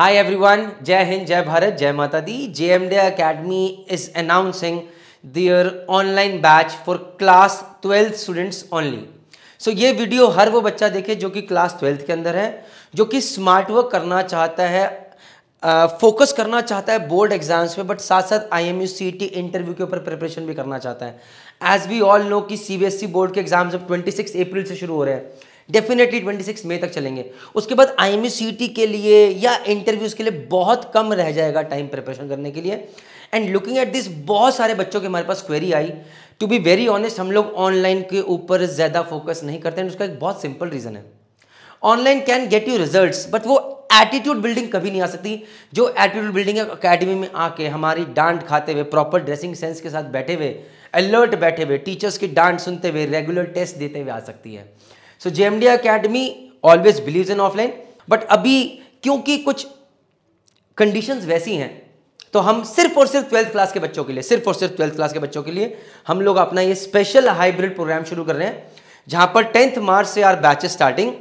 जय हिंद जय भारत जय माता दी J M D academy is announcing their online batch for class twelfth students only so ये वीडियो हर वो बच्चा देखे जो कि क्लास ट्वेल्थ के अंदर है जो कि स्मार्ट वर्क करना चाहता है फोकस uh, करना चाहता है बोर्ड एग्जाम्स पे बट साथ साथ I M U C T interview के ऊपर प्रिपरेशन भी करना चाहता है एज वी ऑल नो कि C B S E board के एग्जाम्स अब 26 अप्रैल से शुरू हो रहे हैं डेफिनेटली 26 मई तक चलेंगे उसके बाद आई e के लिए या इंटरव्यूज़ के लिए बहुत कम रह जाएगा टाइम प्रिपरेशन करने के लिए एंड लुकिंग एट दिस बहुत सारे बच्चों के हमारे पास क्वेरी आई टू बी वेरी ऑनेस्ट हम लोग ऑनलाइन के ऊपर ज़्यादा फोकस नहीं करते हैं उसका एक बहुत सिंपल रीज़न है online can get you result but वो एटीट्यूड बिल्डिंग कभी नहीं आ सकती जो एटीट्यूड बिल्डिंग अकेडमी में आके हमारी डांट खाते हुए प्रॉपर ड्रेसिंग सेंस के साथ बैठे हुए अलर्ट बैठे हुए टीचर्स की डांट सुनते हुए रेगुलर टेस्ट देते हुए आ सकती है so JMD academy always believe in offline but अभी क्योंकि कुछ कंडीशन वैसी हैं तो हम सिर्फ और सिर्फ ट्वेल्थ क्लास के बच्चों के लिए सिर्फ और सिर्फ ट्वेल्थ क्लास के बच्चों के लिए हम लोग अपना ये स्पेशल हाइब्रिड प्रोग्राम शुरू कर रहे हैं जहां पर टेंथ मार्च से our batches starting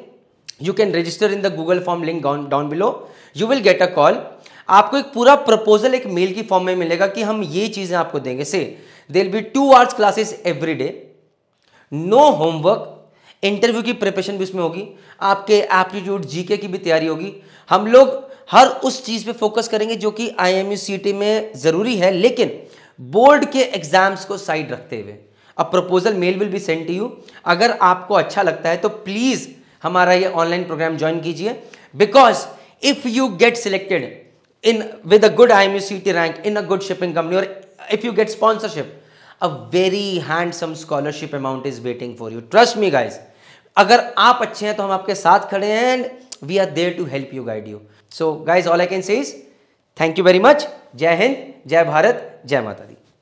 you can register in the Google form link down below you will get a call आपको एक पूरा प्रपोजल एक मेल की फॉर्म में मिलेगा कि हम ये चीजें आपको देंगे से there be two hours classes every day no homework interview की प्रिपरेशन भी उसमें होगी आपके एप्टीट्यूड जीके की भी तैयारी होगी हम लोग हर उस चीज़ पे फोकस करेंगे जो कि आईएमयू सीटी में ज़रूरी है लेकिन बोर्ड के एग्जाम्स को साइड रखते हुए अब proposal mail will be send to you अगर आपको अच्छा लगता है तो प्लीज़ हमारा ये ऑनलाइन प्रोग्राम ज्वाइन कीजिए because if you get selected in with a good I M U C T rank in a good shipping company और if you get sponsorship a very handsome scholarship amount is waiting for you trust me guys अगर आप अच्छे हैं तो हम आपके साथ खड़े हैं and we are there to help you guide you so guys all I can say thank you very much जय हिंद जय भारत जय माता दी